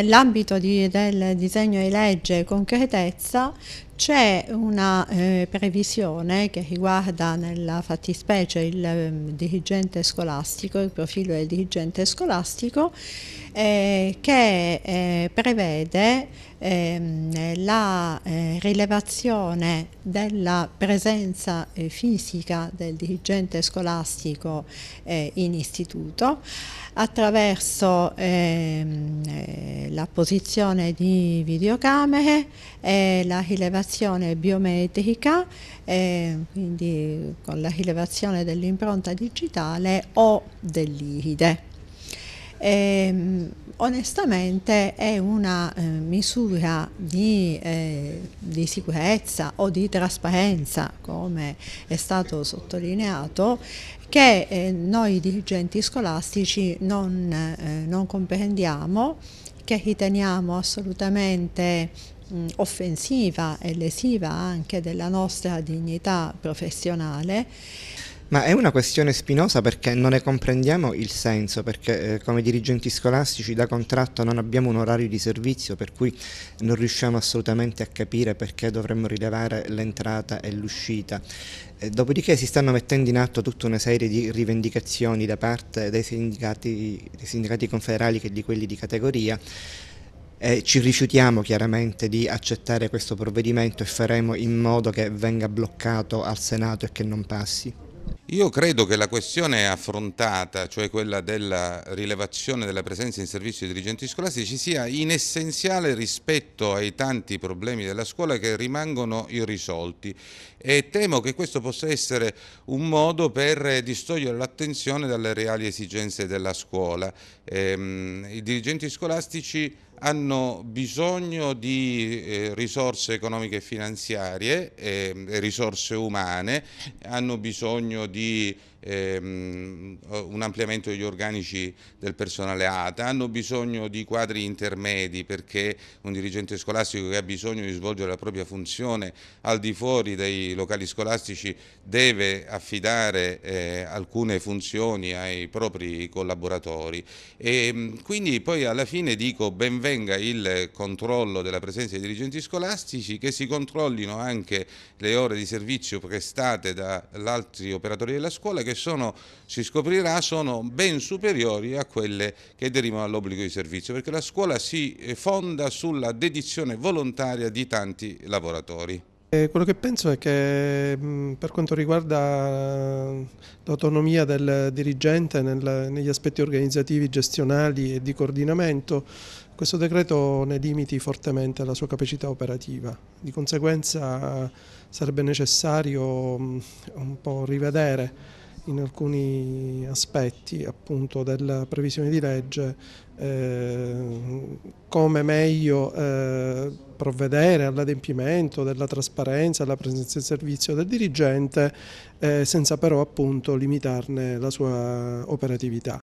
Nell'ambito del disegno di legge concretezza c'è una eh, previsione che riguarda nella fattispecie il eh, dirigente scolastico, il profilo del dirigente scolastico, eh, che eh, prevede ehm, la eh, rilevazione della presenza eh, fisica del dirigente scolastico in istituto attraverso ehm, la posizione di videocamere è la rilevazione biometrica, eh, quindi con la rilevazione dell'impronta digitale o dell'iride. Eh, onestamente è una eh, misura di, eh, di, sicurezza o di trasparenza, come è stato sottolineato, che eh, noi dirigenti scolastici non, eh, non comprendiamo, che riteniamo assolutamente offensiva e lesiva anche della nostra dignità professionale. Ma è una questione spinosa perché non ne comprendiamo il senso, perché eh, come dirigenti scolastici da contratto non abbiamo un orario di servizio, per cui non riusciamo assolutamente a capire perché dovremmo rilevare l'entrata e l'uscita. Eh, dopodiché si stanno mettendo in atto tutta una serie di rivendicazioni da parte dei sindacati, dei sindacati confederali che di quelli di categoria, eh, ci rifiutiamo chiaramente di accettare questo provvedimento e faremo in modo che venga bloccato al Senato e che non passi. Io credo che la questione affrontata, cioè quella della rilevazione della presenza in servizio di dirigenti scolastici, sia in essenziale rispetto ai tanti problemi della scuola che rimangono irrisolti e temo che questo possa essere un modo per distogliere l'attenzione dalle reali esigenze della scuola. Ehm, I dirigenti scolastici hanno bisogno di eh, risorse economiche e finanziarie, eh, risorse umane, hanno bisogno di ehm, un ampliamento degli organici del personale ATA, hanno bisogno di quadri intermedi perché un dirigente scolastico che ha bisogno di svolgere la propria funzione al di fuori dei locali scolastici deve affidare eh, alcune funzioni ai propri collaboratori. E, ehm, quindi poi alla fine dico benvenuti avvenga il controllo della presenza dei dirigenti scolastici, che si controllino anche le ore di servizio prestate da altri operatori della scuola che sono, si scoprirà, sono ben superiori a quelle che derivano dall'obbligo di servizio, perché la scuola si fonda sulla dedizione volontaria di tanti lavoratori. E eh, quello che penso è che mm, per quanto riguarda eh, l'autonomia del dirigente nel, negli aspetti organizzativi, gestionali e di coordinamento, questo decreto ne limiti fortemente la sua capacità operativa. Di conseguenza eh, sarebbe necessario mm, un po' rivedere in alcuni aspetti appunto della previsione di legge eh, come meglio eh, provvedere all'adempimento della trasparenza, alla presenza in servizio del dirigente, eh, senza però appunto limitarne la sua operatività.